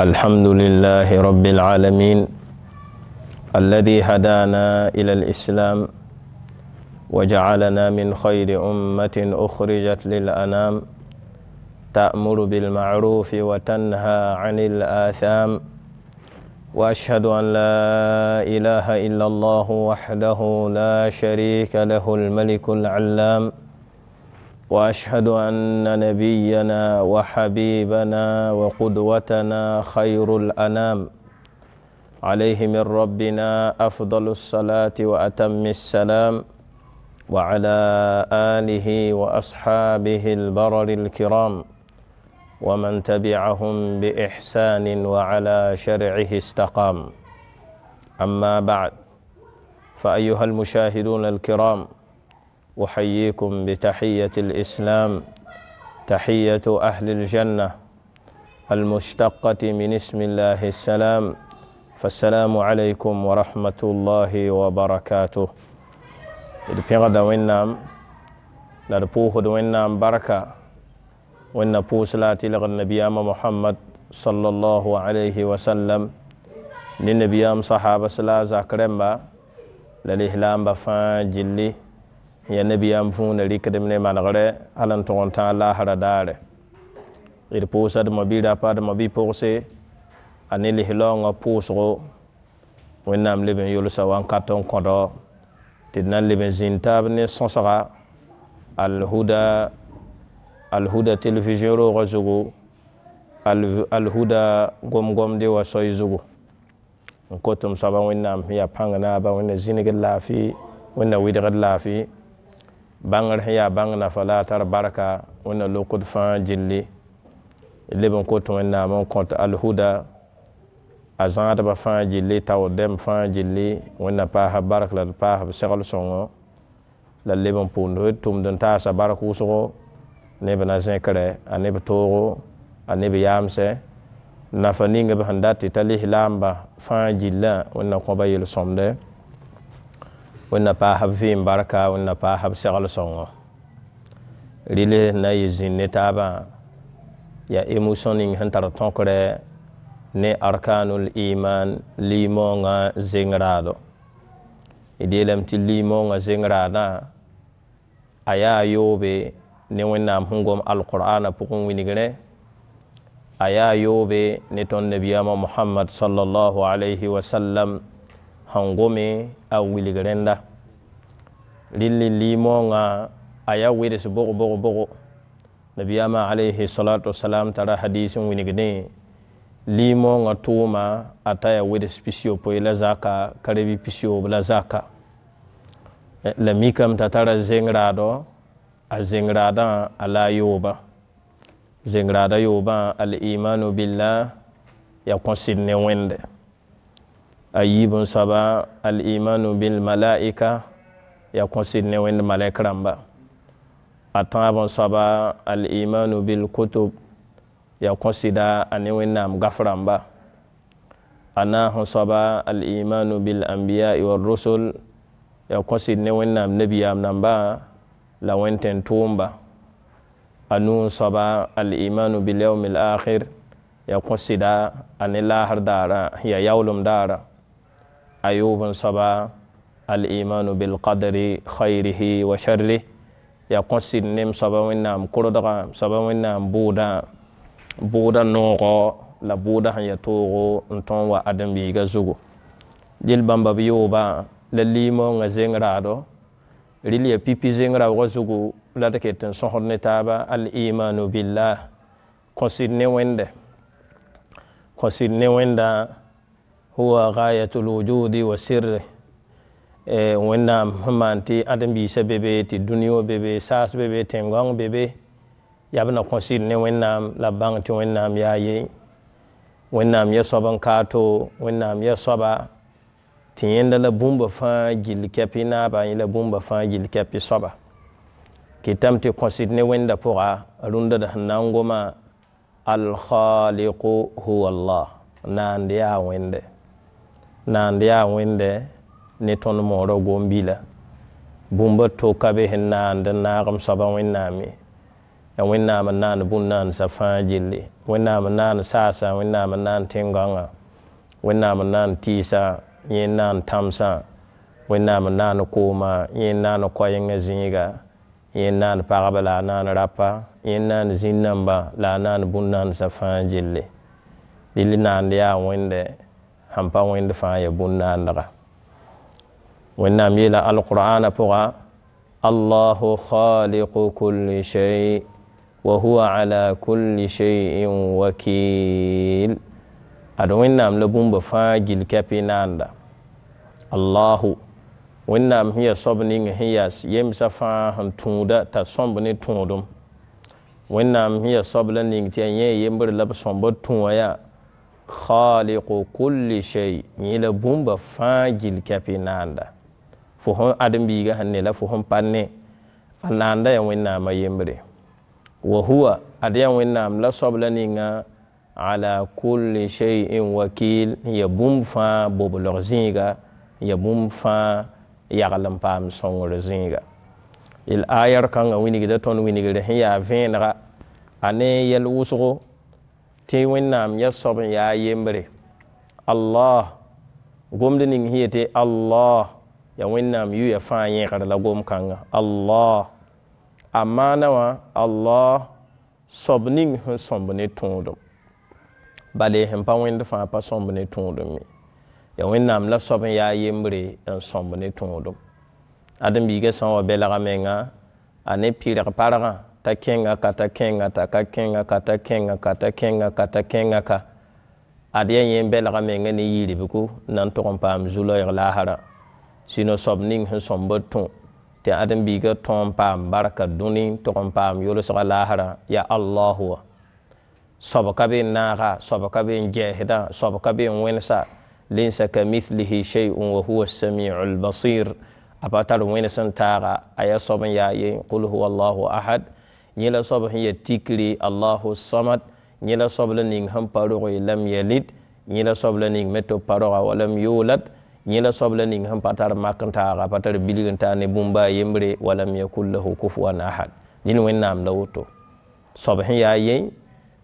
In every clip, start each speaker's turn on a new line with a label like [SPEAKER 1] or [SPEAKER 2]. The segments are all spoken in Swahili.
[SPEAKER 1] الحمد لله رب العالمين الذي هدانا إلى الإسلام وجعلنا من خير أمة أخرجت للأنام تأمر بالمعروف وتنهى عن الآثام وأشهد أن لا إله إلا الله وحده لا شريك له الملك العلام واشهد ان نبينا وحبيبنا وقدوتنا خير الانام عليه من ربنا افضل الصلاه واتم السلام وعلى اله واصحابه البرر الكرام ومن تبعهم باحسان وعلى شرعه استقام اما بعد فايها المشاهدون الكرام احييكم بتحيه الاسلام تحيه اهل الجنه المشتقه من اسم الله السلام فالسلام عليكم ورحمه الله وبركاته البيغدا وينام لا ربوه وينام بركه وإن بوسلات لغ النبي محمد صلى الله عليه وسلم للنبي صحابة سلا زكرم للإهلام بفان جلي ya nabi yam fune likade mne manare alan ton ta la haradare ir posa de mobil da pad mobi pose anil hilong posro wenam leben yul sawan karton kodo tidna leben zintab ne sonsara al huda al huda television ro rozugo al al huda gom gom de wa soyzugo ko tum saba wenam ya pangana ba wenne zinigal lafi wenne widigal lafi bãngr sẽn yaa bãng nafa la a tara barka wẽnna lokd fãa gilli leb n kot wẽnnaam n kõt alhuda a zãadba fãa gilli taoodem fãa gilli wẽnna paasa bark la d paasb segl sõngo la leb n pʋʋmd f tʋmd n taasa bark wʋsgo neb na zẽkrɛ a neb toogo a neb yaamsɛ nafa ning b sẽn dat tɩ ta lislaamba fãa gillã wẽnna kõba yel-sõmde wẽnna paa sab vɩɩm barka wẽnna paa sab seglsõngo rɩl sẽn na yɩ zĩnd ne taabã yaa émotion ning sẽn tar tõkrɛ ne arkanul iman limoongã zengraado y deelame tɩ limoongã zengraadã a yaa yoobe ne wẽnnaam sẽn gom alqur'ana pʋgẽ wingrẽ a yaa yoobe ne tõnd nabiyaamã mohamad sallallahu alayhi wasallam hangome a wilgrenda lilli limo nga aya wiris bogo bogo bogo nabiyama alayhi salatu wasalam tara hadisin winigde limo nga tuma ataya wiris pisio poila zaka karebi pisio bla zaka eh, la mikam tatara zengrado a zengrada ala yoba zengrada yoba al imanu billah ya konsidne wende ayibun saba al'imanu bil mala'ika ya kunsid ne wende malaikiran ba a tabon saba al'imanu bil kutub ya kunsida a ne wende am gafiran ba a saba al'imanu bil anbiya iwar rusul ya kunsid ne wende am nabiya nan ba la wenten tuwun ba a nuhun saba al'imanu bil yawmil akhir ya kunsida a ne lahar dara ya yawlum dara أيوب صبا الإيمان بالقدر خيره وشره يقول سنم صبا ونام كردغا صبا ونام بودا بودا نوغو la buuda sãn ya toogo n tõog wa ãdem-biiga zugu dɩl bãmba b yooba la liimo ŋa zeng raado rɩl ya pipi zeng raoogã zugu la d ket n sõsd ne taaba al-imanu billah kõsd ne wẽnde kõsd ne wẽnda huwa ghayatul wujudi wa sirri e wẽnnaam sẽn maan tɩ ãdem-biisã be be tɩ dũniyã be be saas be be ne wẽnnaam la bãng tɩ wẽnnaam yaa ye wẽnnaam ya soab n kaa ya soaba tɩ yẽnda la bũmba fãa gill kɛpɩ naaba yẽ la bũmba fãa gill kɛpɩ soaba kɩtame tɩ ne wẽnda pʋga rũndã d sẽn na n huwa allah naand yaa wẽnde naand yaa wẽnde ne tõnd moorã gom-bi la bũmba toka be sẽn naand n naagem soaba wẽnnaam ya wẽnnaam n naan bũmb naan sa fãa gilli wẽnnaam n naan saasa wẽnnaam n naan tẽngãngã wẽnnaam n naan tiisã yẽ n naan tãmsã wẽnnaam n naan kooma yẽ n naan koɛɛngã zĩiga pagba la naan rapa yẽ n naan zĩ-nãmba la a naan bũmb naan sa fãa gilli lili yaa wẽnde sãn pa wẽnd fãa ya bũmb-naandga wẽnnaam yeela alqur'ana pʋga allahu khaliqu kulli shay wa huwa ala kulli shayin wakil ad wẽnnaam la bũmba fãa gil kɛpɩ naanda allahu wẽnnaam sẽn ya soab ning sẽn ya yemsa fãa sẽn tũuda t'a sõmb ne tũudum wẽnnaam sẽn ya soab la ning tɩ ya yẽ yembr la b sõmb d tũwã yaa khaliqu kulli shay nyela bumba fajil kapinanda fo hon adam biga hanne la fo hon panne ananda ya wenna yembre wa huwa adiya wenna la sobla ninga ala kulli shay'in wakil ya bum fa bobolor zinga ya bum fa yagalam pam songor zinga il ayar kanga winigida ton winigida hin ya venra ane yel wusgo tɩ wẽnnaam ya soab n yaa yembre allah gomd ning sẽn yetɩ allah ya wẽnnaam yʋya fãa yẽgr la gom-kãngã allah a maana wã allah soab ning sẽn sõmb ne tũudum bale sẽn pa wẽnd fãa pa sõmb ne tũudum me ya wẽnnaam la sob n yaa yembre n sõmb ne tũudum ãdem biigã sã n wa bɛlga menga a ne pɩrg pargã takengaka takengaka takengaka takengaka kata takengaka ad yaa yẽ n bɛlga mengã ne yiiribgu nan tog n paam zu-loɛɛg laasara sino soab ning sino sõm bd tũ tɩ ãdem-biigã tõog n baraka barka dũni tokom pam paam so lahara ya allah wa soabka be n naaga soabka be n gɛɛsda wẽnsa linsa ka mithlihi shay'un wa huwa samiu lbasir a pa tar wẽns n taaga a yaa qul ahad nyela sob sẽn yaa tikri allahu samad nyela sob la ning sẽn pa rog lam yalid nyela sob la ning me tɩ pa roga walam yʋʋlad yẽla soab la ning sẽn pa tar mak n taaga pa tar bilg n taa ne bũmba a yembre walam yakul lahu kufuan ahad dẽn wẽnnaam la woto soab sẽn yaa yẽ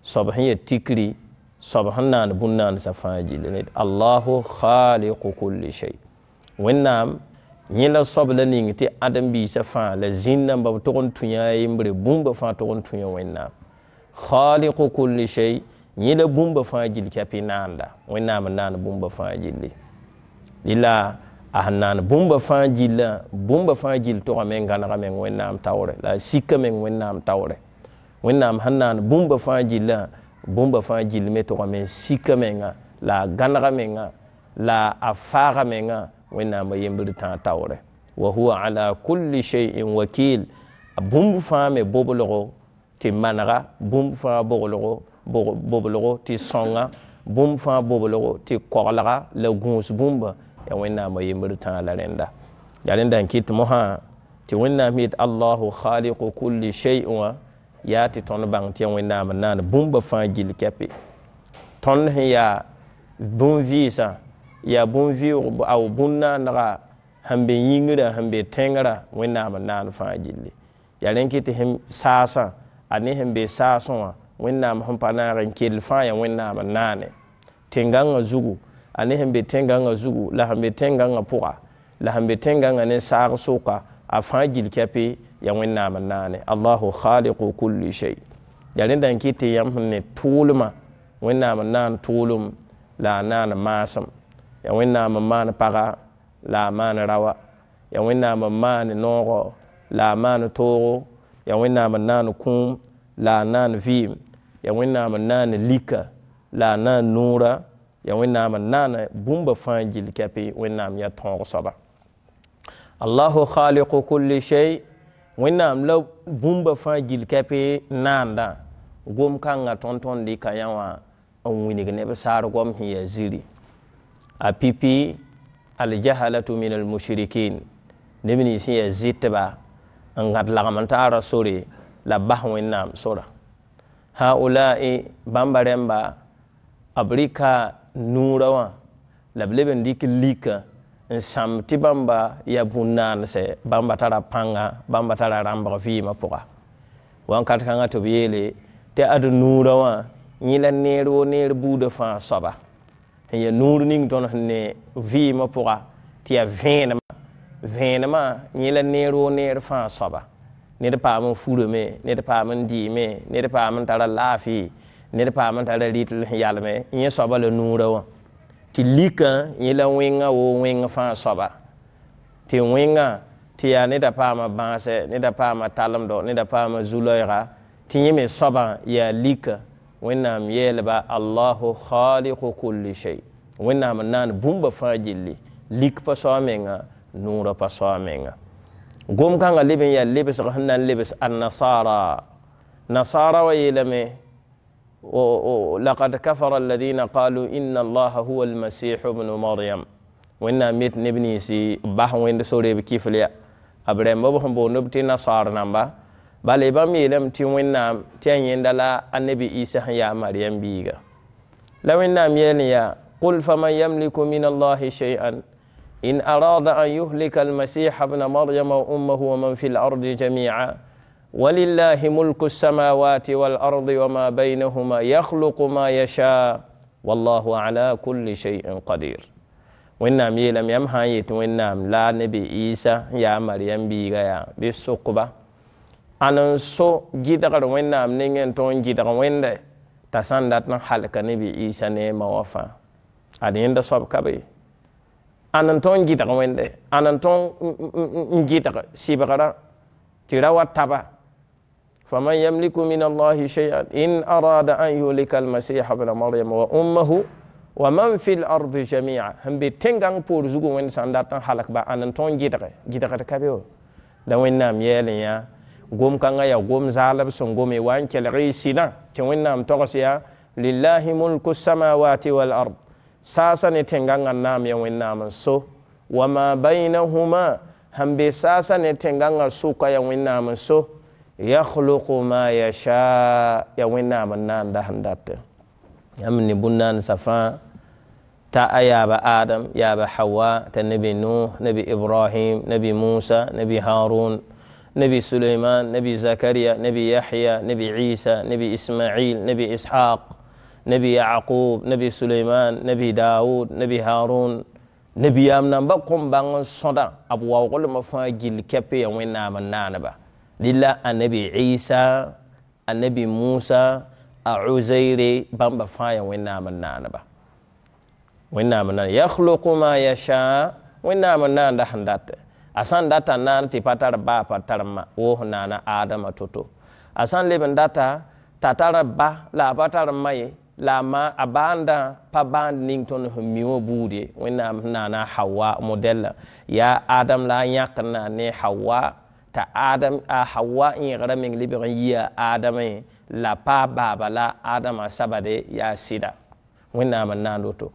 [SPEAKER 1] soab sẽn yaa tikri soab sẽn naan bũn-naansã fãa gill ned allahu khaliqu kulli shay wẽnnaam yẽla soab la ning tɩ ãdem-biisã fãa la zĩn namba b tog n tũyã a yembre bũmba fãa tog n tũyã wẽnnaam khaliqu kulli shay yẽ la bũmba fãa gill kapɩ naanda wẽnnaam n naan bũmba fãa gilli lila a sẽn naan bũmba fãa gillã bũmba fãa gill togame n gãnega meng wẽnnaam taoore la a sika meng wẽnnaam taoore wẽnnaam sẽn naan bũmba fãa gillã bũmba fãa gill me togame sika menga la a gãnega menga la a faaga menga wẽnnaam a yembr tã taoorɛ wa huwa ala kulli shay'in wakil bũmb fãa me boblgo tɩ manega bũmb fãa boglgo boblgo tɩ sõnga bũmb fãa boblgo tɩ koglga la gũus bũmba ya wẽnnaam a yembr tã la rẽnda yaa rẽnda n kɩt mosã tɩ wẽnnaam yet allahu khaliqu kulli shay'in wã yaa tɩ tõnd bãng tɩ ya wẽnnaam n naan bũmba fãa gil kɛpɩ tõnd sẽn yaa bũmb vɩɩsã ya bun fi a bũmb na sẽn hambe yingira hambe tengara wani wẽnnaam n naan fãa gilli ya rẽn ta hin sasa a ne hambe sasa wa wã wẽnnaam sẽn pa naag n kell fãa ya na ne tengan a zugu a ne hambe tengan a zugu la hambe tengan a puka la hambe tengan a ne sara soka a fa gil kafe ya wẽnnaam na naane allahu khaliqu kulli shay ya rẽn da n kɩ tɩ yãmb sẽn ne tʋʋlmã wẽnnaam ma naan tulum la a naan ya wenna ma mana paga la mana rawa ya wenna ma mana nogo la mana togo ya wenna ma nana kum la nana vim ya wenna ma nana lika la nana nura ya wenna ma nana bumba fanjil kapi wenna ma ya tongo saba Allahu khaliqu kulli shay wenna ma bumba fanjil kapi nanda gum kanga tonton di kayawa on wini gne be sar gom hiya ziri apipi aljahalatu min almushrikin neb nin sẽn yaa zɩtba n gãt lagm n taara sore la bas wẽnnaam sora haulai bãmba rẽmba b rɩka nuurã wã la b leb n dɩk lika n sãm tɩ bãmba yaa bũn-naansɛ bãmba tara pãnga bãmba tara rãmbg vɩɩmã pʋga wãnkat kãngã tɩ b yeele tɩ ad nuurã wã yẽ la neer wo neer buudã fãa soaba en je noing don ne vi ma pourra ti a venema venema ni la nero nere fan soba ne de pamen fume ne de pamen dime ne de pamen ta la lafi ne de pamen ta la lit yame ye soba le nuura wa ti lika ye la wenga wo wenga fan soba ti wenga ti a ne da pama banse ne da pama talamdo ne da pama zuloira ti yeme soba ya lika وينام يلبا الله خالق كل شيء وينام نان بومبا فاجيلي ليك باسامينا نورا باسامينا غوم كان ليبن يا ليبس غنن ليبس النصارى نصارى ويلمي و لقد كفر الذين قالوا ان الله هو المسيح ابن مريم وإن ميت نبني سي باه وين سوري بكيف ليا ابرم بو نبتي نصارى نمبر bale bãmb yeelame tɩ wẽnnaam tɩ a yẽnda la a nebi isa sẽn yaa mariyam biiga la wẽnnaam yɛl n yaa قل فمن يملك من الله شيئا إن أراد أن يهلك المسيح ابن مريم وأمه ومن في الأرض جميعا ولله ملك السماوات والأرض وما بينهما يخلق ما يشاء والله على كل شيء قدير wẽnnaam yeelame yãmb sã n yet wẽnnaam la a nebi isa n yaa biiga yaa bɩ an so gidgar wẽnnaam ningen tõnd gidg wẽnde t'a sã n dat n halka ne bi isa ne wã fãa ad yẽnda soab ka be an n tõnd gɩdg wẽnde an n tõnd n gɩdg sɩbgra tɩ wa taba faman yamliku min allahi shay'an in arada an yulika al masih ibn maryam wa ummuhu wa man fi lardi jamia n bi tẽngãng poor zugo wẽnd sã n dat n halk ba an n tõnd gɩdge gɩdgd ka be o la wẽnnaam yɛɛl yã gom kanga ya gom zalab sun e wan kelgi sina ti wẽnnaam togs ya lillahi mulku samawati wal ard saasa ne tenganga nam ya wẽnnaam am so wama bainahuma huma be saasa ne tenganga ngã ya wẽnnaam am so yakhluqu ma yasha ya wẽnnaam am naanda sẽn dat yãmb ne bũn-naansã ta a yaaba adam yaaba hawa t'a nabi nuh nabi ibrahim nabi musa nabi harun نبي سليمان نبي زكريا نبي يحيى نبي عيسى نبي إسماعيل نبي إسحاق نبي يعقوب نبي سليمان نبي داود نبي هارون نبي يامنا بقوم بان صدا أبو وقل ما فاجل كبي وينام نعم نانبا لله النبي عيسى النبي موسى عزير بان بفايا نانبا نعم النانبا وينام نعم النان يخلق ما يشاء وينام النان دحن داته a san data naan ti patar ba patar ma wo naana adama to-to a san leb data tatara ba la patar mai ma ye la a ma abanda pa band ning tõnd sẽn mi wã buud naana hawa model ya adam la a na ne hawa t'a adam a hawa in garamin meng lebg adam e, la pa baba la adam sabade yaa sɩda na n to woto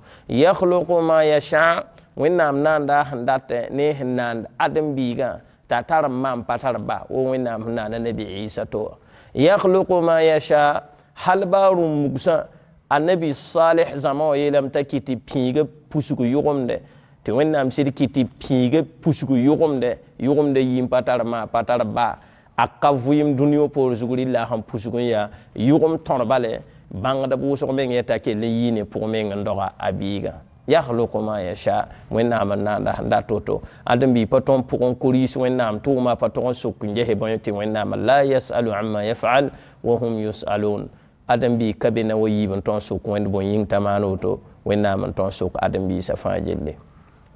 [SPEAKER 1] yaxluqu ma yasha' wẽnnaam naanda sẽn dat ne sẽn naand adem-biigã t'a tar n maam pa tar ba wo wẽnnaam sẽn naanda nabi isa to yakhluqu ma yasha hal baa rũm mugsã annabi salih zãma wã yeelame t'a kɩ tɩ pĩigã pusg yʋgemde tɩ wẽnnaam sɩd kɩ tɩ pĩigã pusg yʋgemde yʋgemda yĩm pa tar maa pa tar ba a ka vɩɩm dũniyã poor zugu rɩla sẽn pusg n yaa yʋgem tõrba le bãngd b wʋsg meng yeta kell n yɩɩ ne pʋg meng n doga a biiga yakhluqu ma yasha wẽnnaam n naanda sẽn da to-to ãd n bɩ pa tõnd pʋgẽ kʋrɩɩs wẽnnaam tʋʋmã pa tõg n sʋk n gesẽ bõe tɩ wẽnnaam la yasalu ama yafal wa hum yusalun ãd n bɩ ka be na wa yiib n tõnd sʋk wẽnd bõe yĩng tamaan woto wẽnnaam n tõnd sʋk ãd n biisã fãa gelle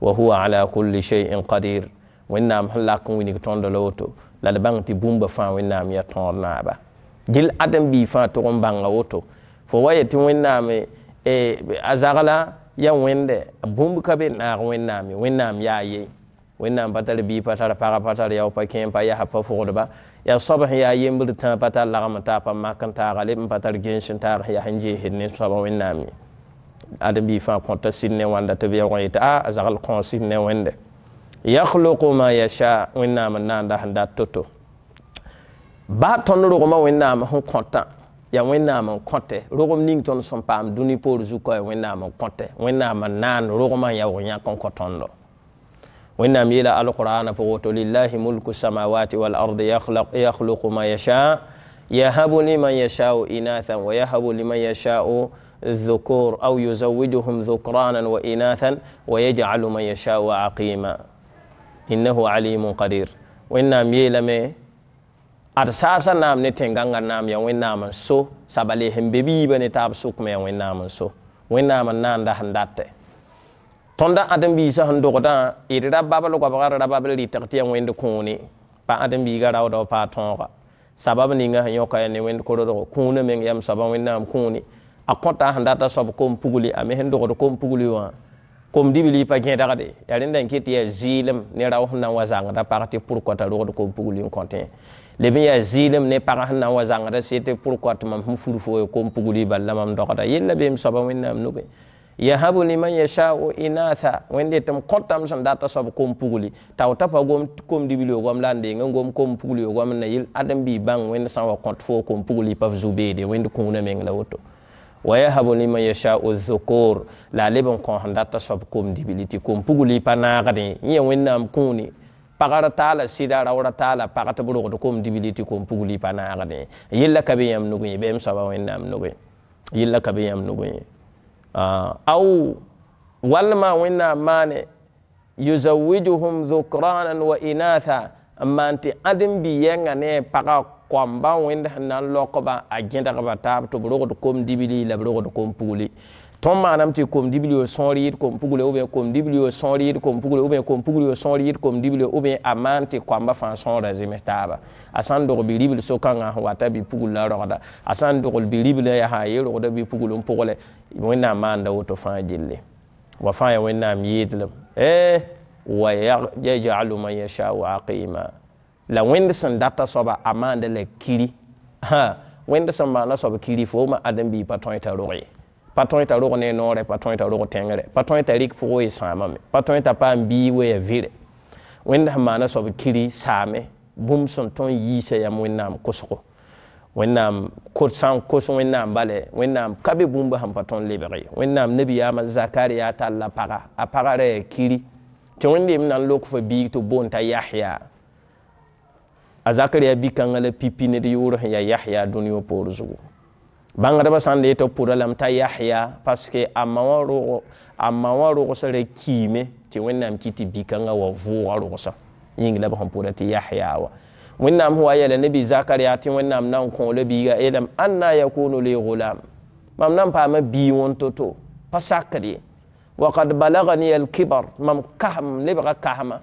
[SPEAKER 1] wa huwa ala kulli shay'in qadir wẽnnaam sẽn lak n wilg tõnd la woto la d bãng tɩ bũmba fãa wẽnnaam yaa tõor naaba gill ãd n bɩ fãa tʋg n bãnga woto fo wa yetɩ wẽnnaam eh, eh, a zagla ya wẽnde bũmb ka be naag wẽnnaam ye wẽnnaam yaa ye wẽnnaam ye tar bii pa tar pagã pa ya yao pa kẽ pa yaa pa fogdba yaa soab sẽn yaa yembr tã pa tar lagm taa pa ma kan ta gale n patar gen shin n ya yaa sẽn jeesd ne soaba wẽnnaam ye adem-bii fãa kõ t'a sɩd ne wãnda tɩ b yaoogẽ yetɩ a a zagl kõ wende ne yakhluqu ma yasha wẽnnaam n naanda sẽn dat to-to baa tõnd rogmã wẽnnaam ya wẽnnaam n kõte rogem ning tõnd sẽn paam dũni poor zukã ya wẽnnaam n kõtɛ wẽnnaam n naan rogmã yaoog yãk n kõ tõndo wẽnnaam yeela alqurana pʋg woto lillahi mulku samawati walard yakhluqu ma yasha yahabu liman yashau inathan wa yahabu liman yashau الذكور أو يزودهم ذكرانا وإناثا ويجعل من يشاء عقيما إنه عليم قدير وإنام يلمي ad saasa naam ne tẽngãngã naam ya wẽnnaam n so sabale sẽn be biibã ne taab sʋkme ya wẽnnaam n so wẽnnaam n naanda sẽn datɛ tõnd ãdem-biisã sẽn dogdã d e ra babl goabga ra babl rɩtg tɩ ya wẽnd kũune pa ãdem biiga raoodã paa tõoga sabab ninga sẽn yõka ya ne wẽnd korodgo kũunã meng yam soaba wẽnnaam kũune a kõta sẽn data soab kom-pugli a me sẽn dogd kom-pugli wã komdibli pa gẽdgde yaa rẽnd n ket yaa zɩɩlem ne rao sẽn na n wa zãngda pag tɩ pʋrkɔta rogd kom pugl n kõtẽ leb n yaa zɩɩlem ne pag sẽn na n wa zãngda se tɩ pʋrkɔt mam sẽn fur fo kom pugli balla mam dogda yella beem soaba wẽnnaam nuge yahabu liman yashau inatha wẽnde tɩ m kõ tãmb sẽn data soab kom pugli t'a ta pa gom komdibl yogoam la n deeng n gom kom pugl yogoam n na yel ãdem bɩ bãng wẽnd sã n wa kõt fo kom pugli pa f zu-beede wẽnd kũunã meng la woto wa yahabu liman yasha'u dhukur la leb n ko handata sob kum dibiliti kum puguli panagade nye wẽnnaam kuni pagara taala sɩda rawra taala pagata buru ko kum dibiliti kum puguli panagade yilla kabe yam nugo be am soba wennam nugo yilla kabe yam nugo ah au walma wennam mane yuzawijuhum dhukranan wa inatha n amma anti adim biyenga ne paga kõamba wẽnd sẽn na n lokba a gẽdgba taab tɩ b rogd kom-dibli la b rogd kom-pugli tõnd maanam tɩ kom-dibli yoo sõor yɩɩd kom-pugle obn kom-dibli yoo sõor yɩɩd kom-pugle obn kom-pugli yoo sõor yɩɩd kom-dible obn a maan tɩ kõamba fãa sõoda zems taaba a sã n dog bɩ ribl sokãngã sẽn wata bɩ pugl la rogda a sã n dogl bɩ ribl yaa sã yɩ rogda bɩ pugl n pʋgle wẽnnaam maanda woto fãa gelle eh, wa fãa ya wẽnnaam yɩɩdlem wa yajcalu man yashau aqima la wẽnd sẽn data soaba a maanda la kiri wẽnd sẽn maana soab kiri fo ma adem-bii pa tõe e t'a rog ye pa tõe e t'a rog ne noorẽ pa tõe t'a rog tẽngre pa tõe t'a rɩk pʋgẽ ye sãamame pa tõe t'a paam bii wa ya vɩre wẽnd sẽn maana soab kiri saame bũmb sẽn tõnd yiisa yam wẽnnaam kʋsgo wẽnnaam sãn kos wẽnnaam bale wẽnnaam ka be bũmba sẽn pa tõnd lebg ye wẽnnaam nabiyaama zakariya tall la paga a pagra ya e kiri tɩ wẽnd yem na n lok fo biig tɩ boon t'a yahya a zakariya bi kãngã la pipi ned yʋʋr sẽn ya yahya dũniyã poor zugu bãngdbã sã n le t'a pʋda eh, lame t'a yahya parske a ma wã rogsã ra kiime tɩ wẽnnaam ki tɩ bi-kãngã wa vʋʋga rogsã yĩng la b sẽn pʋda tɩ yahya wa wẽnnaam sẽn wa yɛla nabi zakariya tɩ wẽnnaam na n kõ la biiga yeelame anna yakunu li gulam mam nan n paama bii wõn to-to pa sakd ye wakad balagani alkibar mam kasm lebga kasma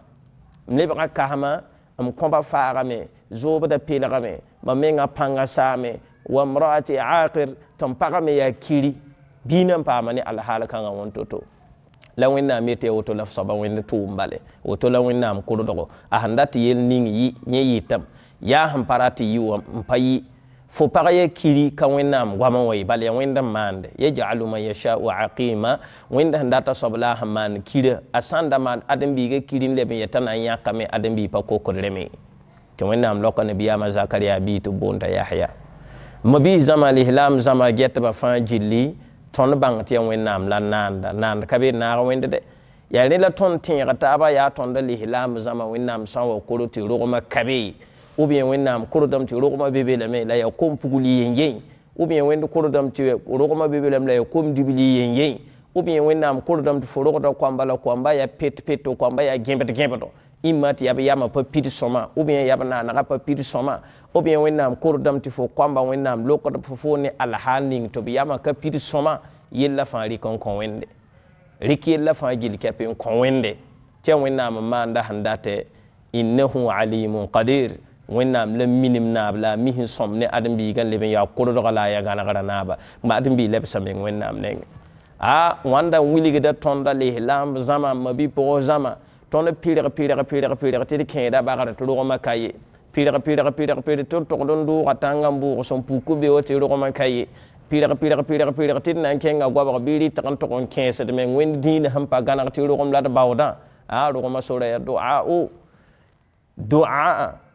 [SPEAKER 1] lebga kasma m kõba faagame zoobda pelgame mam menga sa me wa mraati akir tɩ m pagame yaa kiri biinã n paama ne alhaal kãngã wõn to-to la wẽnnaam yetɩ yaa woto la soaba wẽnd tʋʋm bale woto la wẽnnaam kʋlggo a sẽn dat yel ning yɩ yẽ yɩtame yaa sẽn pa tɩ yɩ wã n pa yi. fo pag kiri ka wẽnnaam goamã wã bala ya wẽnd n maande yaj'alu man yasha'u aqima wẽnd sẽn data soab la sẽn maan kira a sã n da maan ãdem-biigã kiri n leb n yeta na n yãkame ãdem-bii pa kokd reme tɩ wẽnnaam loka nabiyaamã zakariya bii tɩ boonda yahya mabi zãma lislaam zãma gɛtbã fãa jilli tõnd bãng tɩ ya wẽnnaam la naanda naand ka be naag wẽnd yaa rẽ la tõnd tẽeg taaba yaa tõnd lislaam zãma wẽnnaam sã n wa koro tɩ rogmã ka ou bien wẽnnaam kʋrdame tɩ rogmã be lame la yaa kom pugl yen ou bien wẽnd kʋrdame tɩ rogmã be lame la yaa kom ou bien wẽnnaam kʋrdame tɩ fo rogda la koamba yaa pet peto koamba yaa gẽbd gẽbdo imma tɩ yab yama pa pid sõma ou bien yab ou bien wẽnnaam kʋrdame tɩ fo koamba wẽnnaam lokd fo ne alhaal ning tɩ yama ka pid yella fãa rɩk n kõ wẽnde rɩk yella fãa gil kɛpɩ n kõ wẽnde tɩ wẽnnaam n maanda sẽn datɛ innahu alimun qadir wẽnnaam la minim naab la a mis n sõm ne ãdem-biigã leb n yaa kʋdg la a ya gãnegrã naaba bã ãdem-bii lebsa meng wẽnnaam nengẽ a wãnda n wilgda tõnda lislaam zãma mabɩ pʋgẽ zãma tõnd pɩrg pɩrg pɩrg pɩrg tɩ d kẽeda bagr tɩ rʋgmã ka ye pɩrg pɩrg pɩrg pɩrg tɩ d tʋgd n dʋʋga tãngã n bʋʋg sẽn be beo tɩ rʋgmã ka ye pɩrg pɩrg pɩrg pɩrg tɩ d na n kẽnga goabg bɩ rɩtg n tʋg n kẽesd me wẽnd dĩinã sẽn pa gãneg tɩ rʋgem la d baoodã a rʋgmã sora ya doa o doa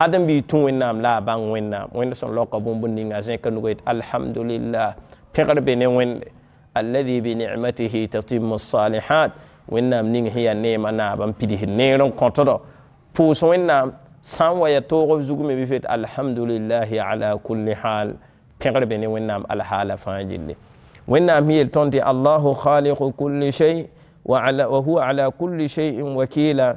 [SPEAKER 1] adam bi tun wẽnnaam la a bãng wẽnnaam wẽnd sẽn laoka bũmb ninga zẽka nugo yet alhamdulillah pẽgr be ne wẽnde alladi bi nicmatihi tatimu salihat wẽnnaam ning sẽn yaa neema naaba n pidsd neer n kõtdɔ pʋʋs wẽnnaam sã n wa ya toog b zug me bɩ fet alhamdulilahi ala kulli hal pẽgr be ne wẽnnaam alhaala fãa gille wẽnnaam sẽn yel tõnd tɩ allahu khaliqu kulli shay wa huwa ala kulli shayin wakila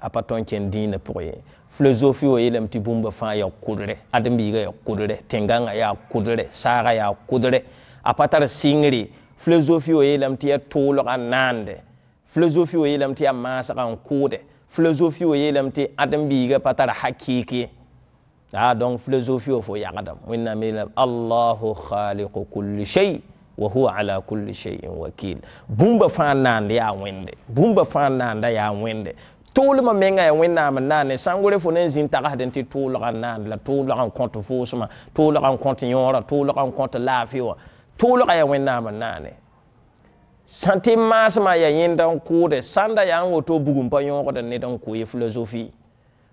[SPEAKER 1] apa tõnd kẽnd dĩinã pʋgẽ ye filosofi wã yeelame tɩ bũmba fãa yaa kʋdrɛ ãdem-biigã yaa kʋdrɛ tẽngãngã yaa kʋdrɛ saagã yaa kʋdrɛ a pa tar sɩngre filosofi wã yeelame tɩ yaa toolgã naande filosofi wã yeelame tɩ yaa maasgã n kʋʋde filosofi wã yeelame tɩ biigã pa hakɩɩk ye ah, donc filosofi wã fo yagdam wẽnnaam yeelame allahu khaliqu kulli shay wa huwa ala kulli shay'in wakil bũmba fãa naand yaa wẽnde bũmba fãa naanda yaa wẽnde tʋʋlmã menga ya wẽnnaam n naane sãngore fo ne n zĩn tagsd n tɩ tʋʋlga n naan la tʋʋlga n kõt foosmã tʋʋlga n kõt yõorã tʋʋlga n kõt laafɩ wã tʋʋlga ya wẽnnaam n naane sã tɩ maasmã ya yẽnda n kʋʋde sãnda yaa n woto bugum pa yõogd ned n kʋ ye filosofi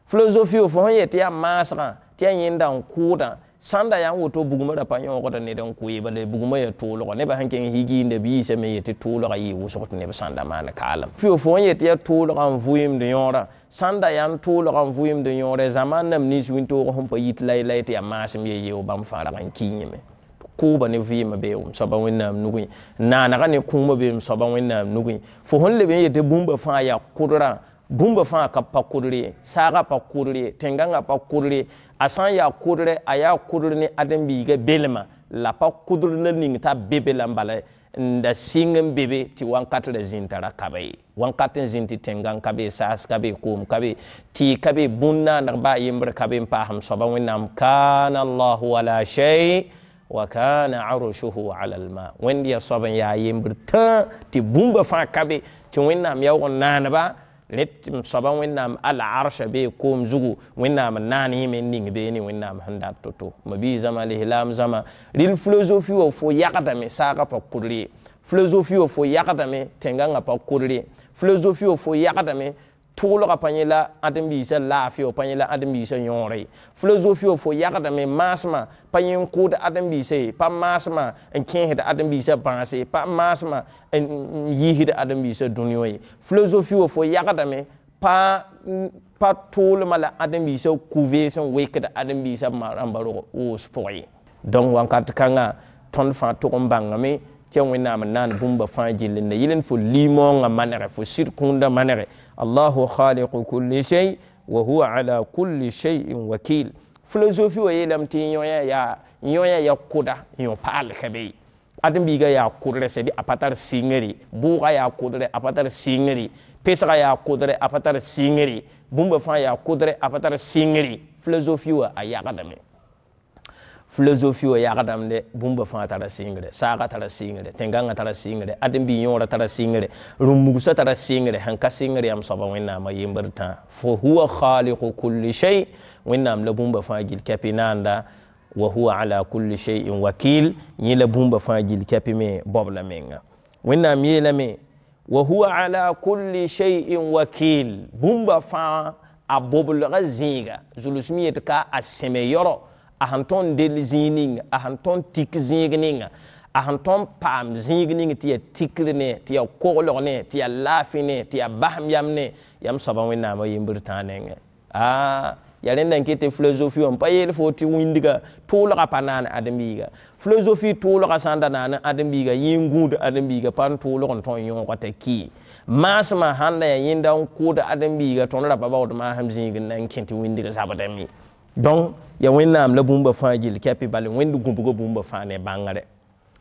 [SPEAKER 1] filosofi fo sẽn yetɩ yaa maasgã tɩ ya yẽnda n kʋʋdã sanda yan woto buguma da panyo ko da ne dan yi bale buguma ya tolo ko ne ba hanken higi inda bi se me yete tolo yi wuso ko e ne ba sanda ma na kalam fiyo fo yete ya tolo ga vuyim de yora sanda yan tolo ga vuyim de yora zaman nam ni swinto ko hon pa yit lay lay te amasim ye yo bam fara kan kinye me ko ba ne vɩɩmã bee m soaba wẽnnaam nugẽ naanegã na na ga ne ku mo be fo sẽn leb n yetɩ fo hon le be yete bumba fa ya kʋdr bumba fa ka pakurri ye tẽngãngã pa kʋdr ye asan ya kudre aya kudre ni adem biige belmã la pa kudre la ning t'a be la mbale nda n bebe ti n be zintara kabe wãnkat ra zĩn tẽngãn kabe sas kabe kum kabe ti kabe bunna na ba yimbre kabe naaneg ham yembr ka be n allah wala shay wa kana arshuhu ala lma wẽnd ya soab n yaa tã tɩ bũmba fa kabe ti winam wẽnnaam yaoog ba letim soba wẽnnaam al'arsha bee koom zugu wẽnnaam n naan yẽ me n ning bee ne wẽnnaam sẽn dat to-to mabi zãma lislaam zãma rɩl filosofi wã fo yagdame saagã pa kʋdre filosofi wã fo yagdame tẽngãngã pa kʋdre filosofi wã fo yagdame tʋʋlga pa yẽ la ãd n biisã laafɩo pa yẽ la ãd n biisã yõore filosofio fo yagdame maasmã pa yẽ n kʋʋd ãd n biisa pa maasmã n kẽesd ãd n biisã bãase pa maasmã n yiisd ãd n biisã dũniyã ye filosofio fo yagdame pa pa tʋʋlmã la ãd n biisã kuve sẽn wɩkd ãd n biisã rãmba wʋʋs pʋgẽ ye donc wãnkat kãngã tõnd fãa tʋg n bãngame tɩ wẽnnaam n naan bũmba fãa gillinda yɩl n fo limoongã manege fo sɩd kũndã manege الله خالق كل شيء وهو على كل شيء وكيل فلسوفي ويلم تي يا يويا يا كودا يو بال كبي ادم بيغا يا كودر سيدي اباتار سينغري بوغا يا كودر اباتار سينغري بيسغا يا كودر اباتار سينغري بومبا فا يا كودر اباتار سينغري فلسوفي ويا قدمي philosophy wa yagdamde bũmba fãa tara sɩngre saaga tara sɩngre tẽngãngã tara sɩngre ad n bɩ yõorã tara sɩngre rũmbugsã tara sɩngre sẽn ka sɩngr yãmb soaba wẽnnaamã yembr tã fo huwa khaliqu kulli shay wẽnnaam la bũmba fãa gil kɛpɩ wa huwa ala kulli shay'in wakil yẽ la bũmba fãa gil kɛpɩ me la menga wẽnnaam yeelame wa huwa ala kulli shay'in wakil bũmba fãa a boblga zĩiga ka a sẽme a tõnd del zĩig ninga a tõnd tik zĩig ninga a sẽn tõnd paam zĩig ning tɩ yaa tikr ne tɩ yaa koglg ne tɩ yaa laafɩ ne tɩ yaa basem yam ne yam soaba wẽnnaamã yembr tãag nengẽ aa ya rẽnda n ket tɩ filosofi wã pa yeel fo tɩ wĩndga tʋʋlga pa naan ãdem-biiga filosofi tʋʋlga sã n da naan ãdem-biiga yẽ gũud ãdem-biiga pa n tʋʋlg n tõnd yõoga t'a kɩ maasmã sãn da yaa n kʋʋd ãdem-biiga tõnd ra pa baood maasem zĩig n kẽ tɩ wĩndg zabdame donc ya wẽnnaam la bũmba fãa gill kɛpɩ bal wẽnd gũbgo bũmba fãa ne bãngrɛ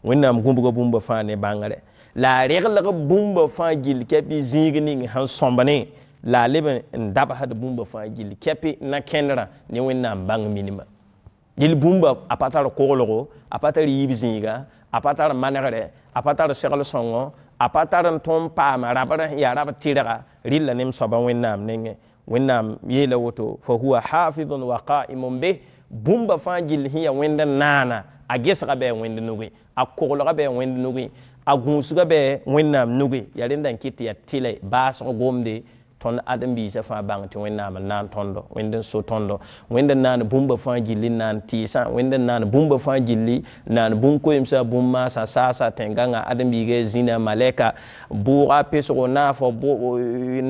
[SPEAKER 1] wẽnnaam gũbgo bũmba fãa ne bãngrɛ la a reglg bũmba fãa gill kɛpɩ zĩig ning sẽn sõmb ne la a leb n dabsd bũmba fãa gill kɛpɩ na-kẽndrã ne wẽnnaam bãng minima yel bũmba a pa tar koglgo a pa tar yiib zĩiga a pa tar manegrɛ a pa tar segl-sõngo a pa tar n tõnd paama rabr n yaa rab tɩrga rɩlla ne m soaba wẽnnaam nengẽ wẽnnaam yeela woto fa huwa hafidun wa qa'imun be bũmba fãa gill sẽn ya wẽnd n naana a gesga bɩ a wẽnd nuge a koglga bɩ a wẽnd nuge a gũusga bɩ wẽnnaam nuge ya rẽnda n kɩt tɩ ya tɩla baasg gomde tõnd ãdem-biisã fãa bãng tɩ wẽnnaam n naan n tõndo wẽnd n so tõndo wẽnd n naan bũmba fãa gilli n naan tɩɩsã wẽnd n naan bũmba fãa gilli n naan bũmb koemsã bũmb maasã saasa tẽn tẽngãngã ãdem-biigã zĩna malɛka bʋʋga pesgo naafo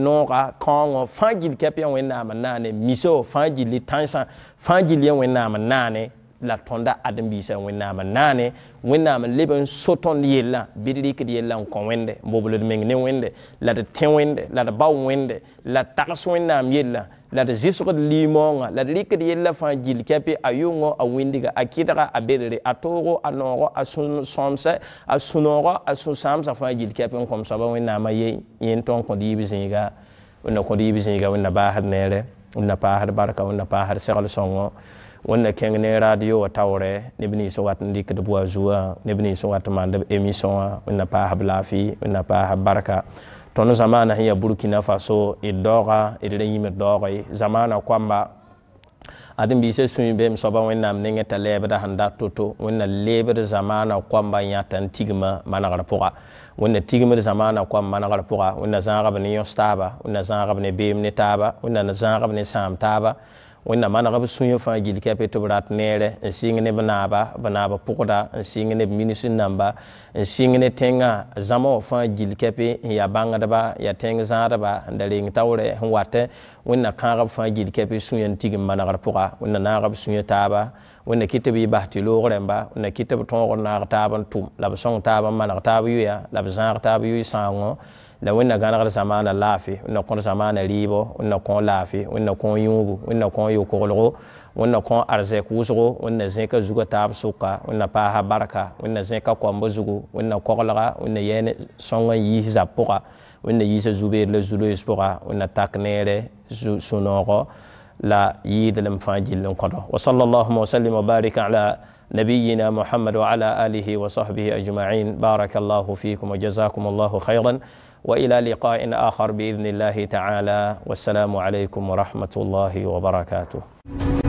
[SPEAKER 1] nooga kõongo fãa gill kɛp yaa wẽnnaam n naane miso fãa gilli tãnsã fãa gill yaa wẽnnaam n naane la tõnda ãdem-biisã wẽnnaam naane wẽnnaam leb n so tõnd yellã bɩd rɩkd yellã n kõ wẽnde n bobld meng ne wẽnde la d tẽ wẽnde la d bao wẽnde la tags wẽnnaam yellã la d zɩsgd limoongã la d rɩkd yellã fãa gil kɛpɩ a yʋngo a wĩndga a kɩdga a bedre a toogo a noogo a sõmsɛ a sũ-noogo a sũ-sãamsã fãa gil kɛpɩ n kõm soaba wẽnnaamã yen tõnd kõd yɩɩb zĩiga wẽnna kõd yɩɩb zĩiga wẽnna baasd neere wẽnna paasd barka wẽnna paasd segl sõngo wẽnna kẽng ne radio wã taoorɛ neb nins wat n dɩk d bʋa zuwã neb nins wat n maan d émission wã wẽnna paasb laafɩ wẽnna paasb barka tõnd zamaana sẽn yaa burkina faso d e daooga d ra yĩm e d daooge zamaana koamba adem-biisã sũi beem soaba wẽnnaam nengẽ t'a lɛɛbda sẽn dat to-to wẽnna lebd zamaana koamba yãta n tigma manegr pʋga wẽnna tigmd zamaana koam manegr pʋga wẽnna zãagb ne yõs taaba wẽnna zãagb ne beem ne taaba wẽnna zãagb ne sãam taaba wẽnnaam manegb sũyã fãa gil kɛpɩ tɩ b rat neerɛ n sɩng ne b naaba b naaba pʋgda n sɩng ne b minis namba n sɩng ne tẽngã zãma wã fãa gil kɛpɩ n yaa bãngdba yaa tẽng zãadba n da reng taoorɛ n wat wẽnna kãagb fãa gil kɛpɩ sũyã n tig n manegr pʋga wẽnna naagb sũyã taaba wẽnna kɩtɩ b yɩ bas tɩ loog rẽmba wẽnna kɩtɩ b tõog n naag taab n tʋm la b sõng taab n maneg taab yoya la b zãag taab yoy sãangõ la wẽnna gãnegd sãmaana laafɩ wẽnna kõr sãmaana rɩɩbɔ wẽnna kõ laafɩ wẽnna kõ yũubu wẽnna kõ yo-koglgo wẽnna kõ arzɛk wʋsgo wẽnna zẽka zugã taab sʋka wẽnna paasa barka wẽnna zẽka koambã zugu wẽnna koglga wẽnna yɛɛ sõng n yiis zab pʋga wẽnna yiisa zu-beed la zu-loees pʋga wẽnna tak neere sũ-noogɔ la yiidl n fãa gill n kõdɔ wa sal allahuma wasalim wa barik ala نبينا محمد وعلى آله وصحبه أجمعين بارك الله فيكم وجزاكم الله خيرا والى لقاء اخر باذن الله تعالى والسلام عليكم ورحمه الله وبركاته